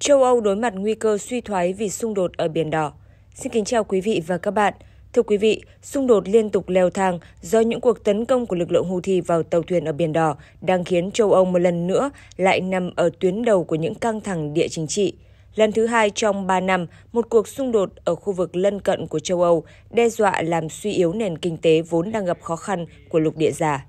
Châu Âu đối mặt nguy cơ suy thoái vì xung đột ở Biển Đỏ. Xin kính chào quý vị và các bạn. Thưa quý vị, xung đột liên tục leo thang do những cuộc tấn công của lực lượng Houthi vào tàu thuyền ở Biển Đỏ đang khiến châu Âu một lần nữa lại nằm ở tuyến đầu của những căng thẳng địa chính trị. Lần thứ hai trong 3 năm, một cuộc xung đột ở khu vực lân cận của châu Âu đe dọa làm suy yếu nền kinh tế vốn đang gặp khó khăn của lục địa già.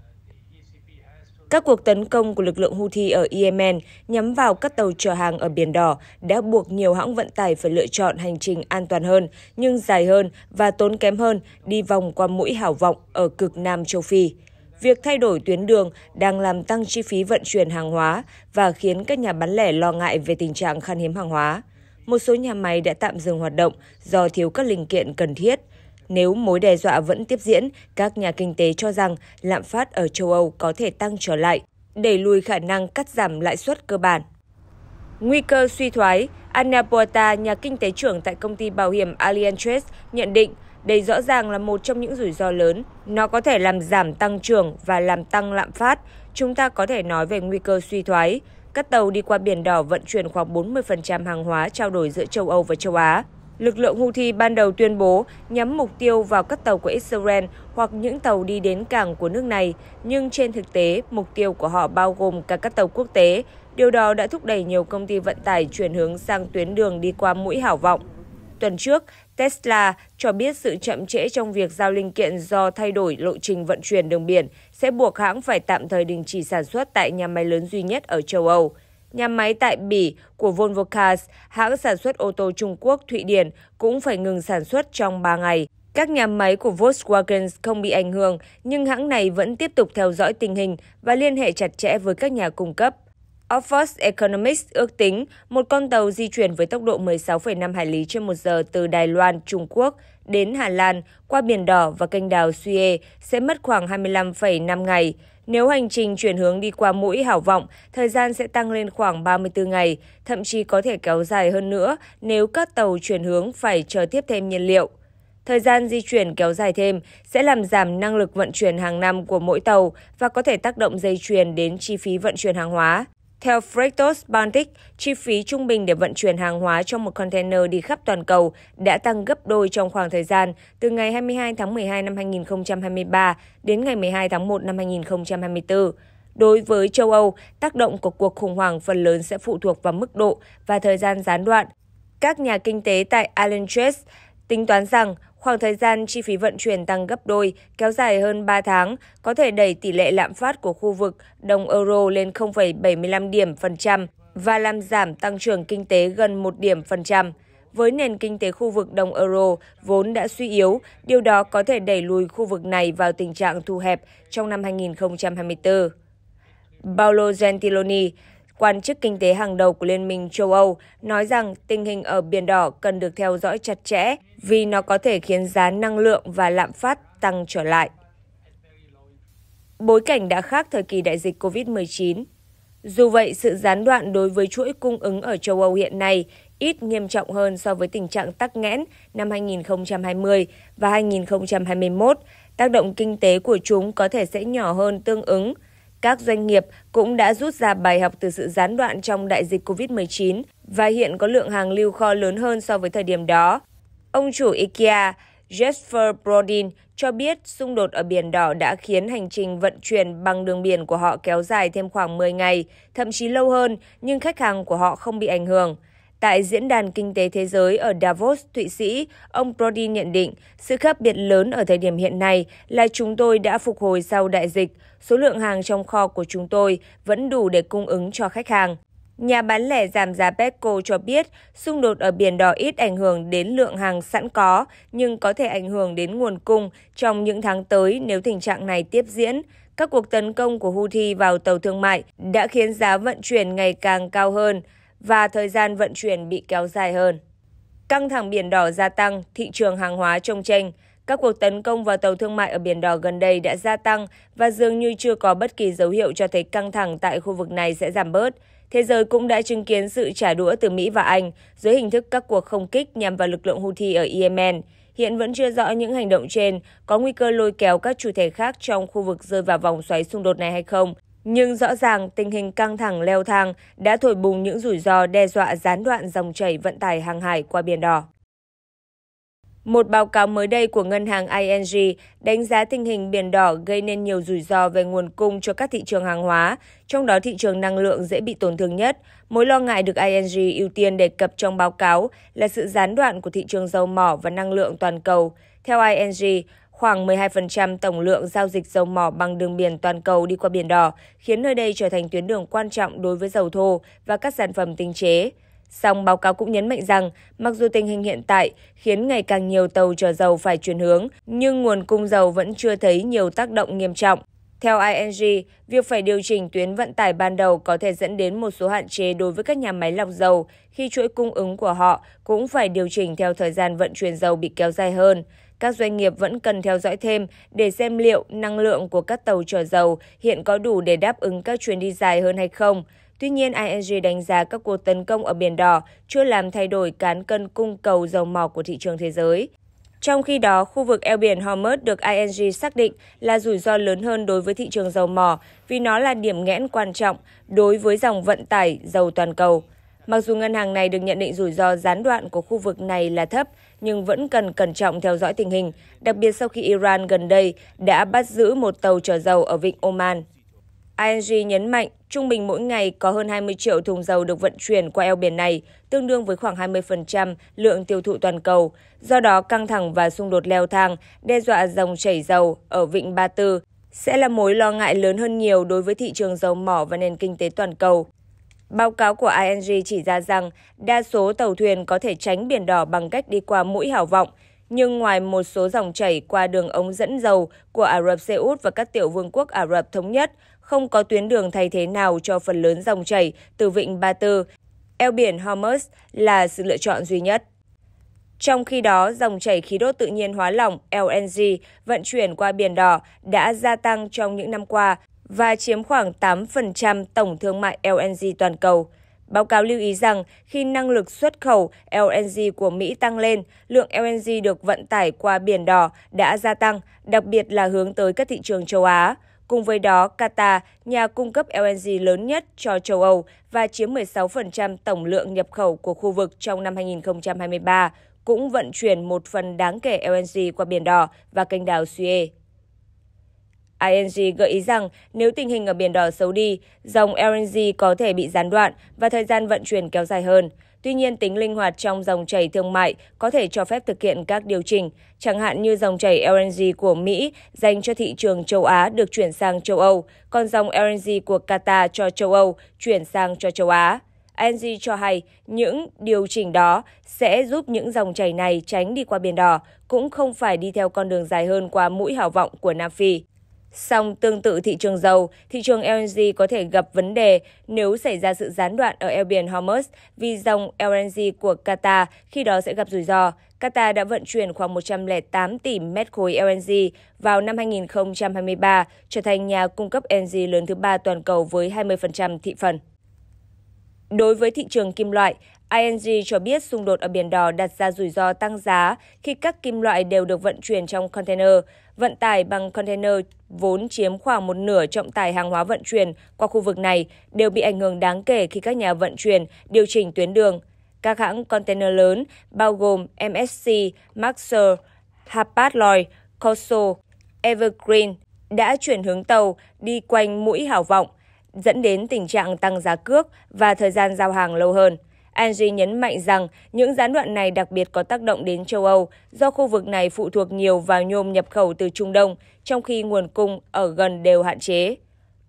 Các cuộc tấn công của lực lượng Houthi ở Yemen nhắm vào các tàu chở hàng ở Biển Đỏ đã buộc nhiều hãng vận tải phải lựa chọn hành trình an toàn hơn, nhưng dài hơn và tốn kém hơn đi vòng qua mũi hảo vọng ở cực Nam châu Phi. Việc thay đổi tuyến đường đang làm tăng chi phí vận chuyển hàng hóa và khiến các nhà bán lẻ lo ngại về tình trạng khan hiếm hàng hóa. Một số nhà máy đã tạm dừng hoạt động do thiếu các linh kiện cần thiết nếu mối đe dọa vẫn tiếp diễn, các nhà kinh tế cho rằng lạm phát ở châu Âu có thể tăng trở lại, đẩy lùi khả năng cắt giảm lãi suất cơ bản. Nguy cơ suy thoái, Anna Puerta, nhà kinh tế trưởng tại công ty bảo hiểm Allianz, nhận định đây rõ ràng là một trong những rủi ro lớn. Nó có thể làm giảm tăng trưởng và làm tăng lạm phát. Chúng ta có thể nói về nguy cơ suy thoái. Các tàu đi qua Biển Đỏ vận chuyển khoảng 40% hàng hóa trao đổi giữa châu Âu và châu Á. Lực lượng Houthi ban đầu tuyên bố nhắm mục tiêu vào các tàu của Israel hoặc những tàu đi đến cảng của nước này, nhưng trên thực tế, mục tiêu của họ bao gồm cả các tàu quốc tế. Điều đó đã thúc đẩy nhiều công ty vận tải chuyển hướng sang tuyến đường đi qua mũi hảo vọng. Tuần trước, Tesla cho biết sự chậm trễ trong việc giao linh kiện do thay đổi lộ trình vận chuyển đường biển sẽ buộc hãng phải tạm thời đình chỉ sản xuất tại nhà máy lớn duy nhất ở châu Âu. Nhà máy tại Bỉ của Volvo Cars, hãng sản xuất ô tô Trung Quốc Thụy Điển cũng phải ngừng sản xuất trong 3 ngày. Các nhà máy của Volkswagen không bị ảnh hưởng, nhưng hãng này vẫn tiếp tục theo dõi tình hình và liên hệ chặt chẽ với các nhà cung cấp. Oxford Economics ước tính một con tàu di chuyển với tốc độ 16,5 hải lý trên một giờ từ Đài Loan, Trung Quốc đến Hà Lan qua Biển Đỏ và kênh đào Suez sẽ mất khoảng 25,5 ngày. Nếu hành trình chuyển hướng đi qua mũi hảo vọng, thời gian sẽ tăng lên khoảng 34 ngày, thậm chí có thể kéo dài hơn nữa nếu các tàu chuyển hướng phải chờ tiếp thêm nhiên liệu. Thời gian di chuyển kéo dài thêm sẽ làm giảm năng lực vận chuyển hàng năm của mỗi tàu và có thể tác động dây chuyền đến chi phí vận chuyển hàng hóa. Theo Freightos Baltic, chi phí trung bình để vận chuyển hàng hóa trong một container đi khắp toàn cầu đã tăng gấp đôi trong khoảng thời gian từ ngày 22 tháng 12 năm 2023 đến ngày 12 tháng 1 năm 2024. Đối với châu Âu, tác động của cuộc khủng hoảng phần lớn sẽ phụ thuộc vào mức độ và thời gian gián đoạn. Các nhà kinh tế tại Allentress tính toán rằng khoảng thời gian chi phí vận chuyển tăng gấp đôi, kéo dài hơn 3 tháng, có thể đẩy tỷ lệ lạm phát của khu vực đồng euro lên 0,75 điểm phần trăm và làm giảm tăng trưởng kinh tế gần 1 điểm phần trăm. Với nền kinh tế khu vực đồng euro vốn đã suy yếu, điều đó có thể đẩy lùi khu vực này vào tình trạng thu hẹp trong năm 2024. Paolo Gentiloni, quan chức kinh tế hàng đầu của Liên minh châu Âu, nói rằng tình hình ở Biển Đỏ cần được theo dõi chặt chẽ vì nó có thể khiến giá năng lượng và lạm phát tăng trở lại. Bối cảnh đã khác thời kỳ đại dịch COVID-19. Dù vậy, sự gián đoạn đối với chuỗi cung ứng ở châu Âu hiện nay ít nghiêm trọng hơn so với tình trạng tắc nghẽn năm 2020 và 2021. Tác động kinh tế của chúng có thể sẽ nhỏ hơn tương ứng – các doanh nghiệp cũng đã rút ra bài học từ sự gián đoạn trong đại dịch COVID-19 và hiện có lượng hàng lưu kho lớn hơn so với thời điểm đó. Ông chủ IKEA Jesper Brodin cho biết xung đột ở Biển Đỏ đã khiến hành trình vận chuyển bằng đường biển của họ kéo dài thêm khoảng 10 ngày, thậm chí lâu hơn, nhưng khách hàng của họ không bị ảnh hưởng. Tại Diễn đàn Kinh tế Thế giới ở Davos, Thụy Sĩ, ông Brody nhận định sự khác biệt lớn ở thời điểm hiện nay là chúng tôi đã phục hồi sau đại dịch. Số lượng hàng trong kho của chúng tôi vẫn đủ để cung ứng cho khách hàng. Nhà bán lẻ giảm giá Petco cho biết xung đột ở Biển Đỏ ít ảnh hưởng đến lượng hàng sẵn có, nhưng có thể ảnh hưởng đến nguồn cung trong những tháng tới nếu tình trạng này tiếp diễn. Các cuộc tấn công của Houthi vào tàu thương mại đã khiến giá vận chuyển ngày càng cao hơn và thời gian vận chuyển bị kéo dài hơn. Căng thẳng Biển Đỏ gia tăng, thị trường hàng hóa trông tranh. Các cuộc tấn công vào tàu thương mại ở Biển Đỏ gần đây đã gia tăng và dường như chưa có bất kỳ dấu hiệu cho thấy căng thẳng tại khu vực này sẽ giảm bớt. Thế giới cũng đã chứng kiến sự trả đũa từ Mỹ và Anh dưới hình thức các cuộc không kích nhằm vào lực lượng Houthi ở Yemen. Hiện vẫn chưa rõ những hành động trên có nguy cơ lôi kéo các chủ thể khác trong khu vực rơi vào vòng xoáy xung đột này hay không. Nhưng rõ ràng tình hình căng thẳng leo thang đã thổi bùng những rủi ro đe dọa gián đoạn dòng chảy vận tải hàng hải qua Biển Đỏ. Một báo cáo mới đây của ngân hàng ING đánh giá tình hình biển đỏ gây nên nhiều rủi ro về nguồn cung cho các thị trường hàng hóa, trong đó thị trường năng lượng dễ bị tổn thương nhất. Mối lo ngại được ING ưu tiên đề cập trong báo cáo là sự gián đoạn của thị trường dầu mỏ và năng lượng toàn cầu. Theo ING, khoảng 12% tổng lượng giao dịch dầu mỏ bằng đường biển toàn cầu đi qua Biển Đỏ, khiến nơi đây trở thành tuyến đường quan trọng đối với dầu thô và các sản phẩm tinh chế. Song báo cáo cũng nhấn mạnh rằng, mặc dù tình hình hiện tại khiến ngày càng nhiều tàu chở dầu phải chuyển hướng, nhưng nguồn cung dầu vẫn chưa thấy nhiều tác động nghiêm trọng. Theo ING, việc phải điều chỉnh tuyến vận tải ban đầu có thể dẫn đến một số hạn chế đối với các nhà máy lọc dầu khi chuỗi cung ứng của họ cũng phải điều chỉnh theo thời gian vận chuyển dầu bị kéo dài hơn các doanh nghiệp vẫn cần theo dõi thêm để xem liệu năng lượng của các tàu chở dầu hiện có đủ để đáp ứng các chuyến đi dài hơn hay không. Tuy nhiên, ING đánh giá các cuộc tấn công ở Biển Đỏ chưa làm thay đổi cán cân cung cầu dầu mỏ của thị trường thế giới. Trong khi đó, khu vực eo biển Hormuz được ING xác định là rủi ro lớn hơn đối với thị trường dầu mỏ vì nó là điểm nghẽn quan trọng đối với dòng vận tải dầu toàn cầu. Mặc dù ngân hàng này được nhận định rủi ro gián đoạn của khu vực này là thấp, nhưng vẫn cần cẩn trọng theo dõi tình hình, đặc biệt sau khi Iran gần đây đã bắt giữ một tàu chở dầu ở vịnh Oman. ING nhấn mạnh, trung bình mỗi ngày có hơn 20 triệu thùng dầu được vận chuyển qua eo biển này, tương đương với khoảng 20% lượng tiêu thụ toàn cầu. Do đó, căng thẳng và xung đột leo thang đe dọa dòng chảy dầu ở vịnh Ba Tư sẽ là mối lo ngại lớn hơn nhiều đối với thị trường dầu mỏ và nền kinh tế toàn cầu. Báo cáo của ING chỉ ra rằng đa số tàu thuyền có thể tránh biển đỏ bằng cách đi qua mũi hảo vọng, nhưng ngoài một số dòng chảy qua đường ống dẫn dầu của Ả Rập Xê Út và các tiểu vương quốc Ả Rập Thống Nhất, không có tuyến đường thay thế nào cho phần lớn dòng chảy từ vịnh Ba Tư. Eo biển Hormuz là sự lựa chọn duy nhất. Trong khi đó, dòng chảy khí đốt tự nhiên hóa lỏng LNG vận chuyển qua Biển Đỏ đã gia tăng trong những năm qua và chiếm khoảng 8% tổng thương mại LNG toàn cầu. Báo cáo lưu ý rằng khi năng lực xuất khẩu LNG của Mỹ tăng lên, lượng LNG được vận tải qua biển đỏ đã gia tăng, đặc biệt là hướng tới các thị trường châu Á. Cùng với đó, Qatar, nhà cung cấp LNG lớn nhất cho châu Âu và chiếm 16% tổng lượng nhập khẩu của khu vực trong năm 2023, cũng vận chuyển một phần đáng kể LNG qua Biển Đỏ và kênh đào Suez. ING gợi ý rằng nếu tình hình ở Biển Đỏ xấu đi, dòng LNG có thể bị gián đoạn và thời gian vận chuyển kéo dài hơn. Tuy nhiên, tính linh hoạt trong dòng chảy thương mại có thể cho phép thực hiện các điều chỉnh, chẳng hạn như dòng chảy LNG của Mỹ dành cho thị trường châu Á được chuyển sang châu Âu, còn dòng LNG của Qatar cho châu Âu chuyển sang cho châu Á. ING cho hay những điều chỉnh đó sẽ giúp những dòng chảy này tránh đi qua Biển Đỏ, cũng không phải đi theo con đường dài hơn qua mũi hào vọng của Nam Phi. Song tương tự thị trường dầu, thị trường LNG có thể gặp vấn đề nếu xảy ra sự gián đoạn ở eo biển Hormuz vì dòng LNG của Qatar khi đó sẽ gặp rủi ro. Qatar đã vận chuyển khoảng 108 tỷ mét khối LNG vào năm 2023, trở thành nhà cung cấp LNG lớn thứ ba toàn cầu với 20% thị phần. Đối với thị trường kim loại, ING cho biết xung đột ở Biển Đỏ đặt ra rủi ro tăng giá khi các kim loại đều được vận chuyển trong container vận tải bằng container vốn chiếm khoảng một nửa trọng tải hàng hóa vận chuyển qua khu vực này đều bị ảnh hưởng đáng kể khi các nhà vận chuyển điều chỉnh tuyến đường. Các hãng container lớn bao gồm MSC, Maxer, Hapag Lloyd, Coso, Evergreen đã chuyển hướng tàu đi quanh mũi hảo vọng, dẫn đến tình trạng tăng giá cước và thời gian giao hàng lâu hơn. Angie nhấn mạnh rằng những gián đoạn này đặc biệt có tác động đến châu Âu do khu vực này phụ thuộc nhiều vào nhôm nhập khẩu từ Trung Đông, trong khi nguồn cung ở gần đều hạn chế.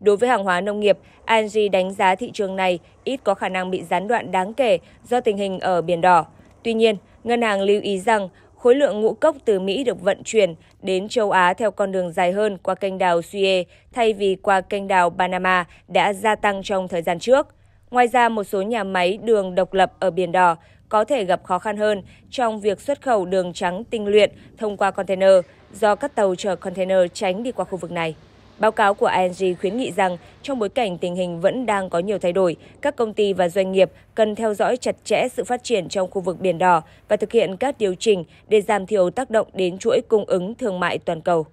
Đối với hàng hóa nông nghiệp, Angie đánh giá thị trường này ít có khả năng bị gián đoạn đáng kể do tình hình ở Biển Đỏ. Tuy nhiên, ngân hàng lưu ý rằng khối lượng ngũ cốc từ Mỹ được vận chuyển đến châu Á theo con đường dài hơn qua kênh đào Suez thay vì qua kênh đào Panama đã gia tăng trong thời gian trước. Ngoài ra, một số nhà máy đường độc lập ở Biển Đỏ có thể gặp khó khăn hơn trong việc xuất khẩu đường trắng tinh luyện thông qua container do các tàu chở container tránh đi qua khu vực này. Báo cáo của ING khuyến nghị rằng trong bối cảnh tình hình vẫn đang có nhiều thay đổi, các công ty và doanh nghiệp cần theo dõi chặt chẽ sự phát triển trong khu vực Biển Đỏ và thực hiện các điều chỉnh để giảm thiểu tác động đến chuỗi cung ứng thương mại toàn cầu.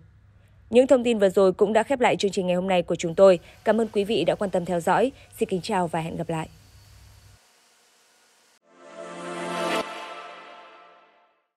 Những thông tin vừa rồi cũng đã khép lại chương trình ngày hôm nay của chúng tôi. Cảm ơn quý vị đã quan tâm theo dõi. Xin kính chào và hẹn gặp lại.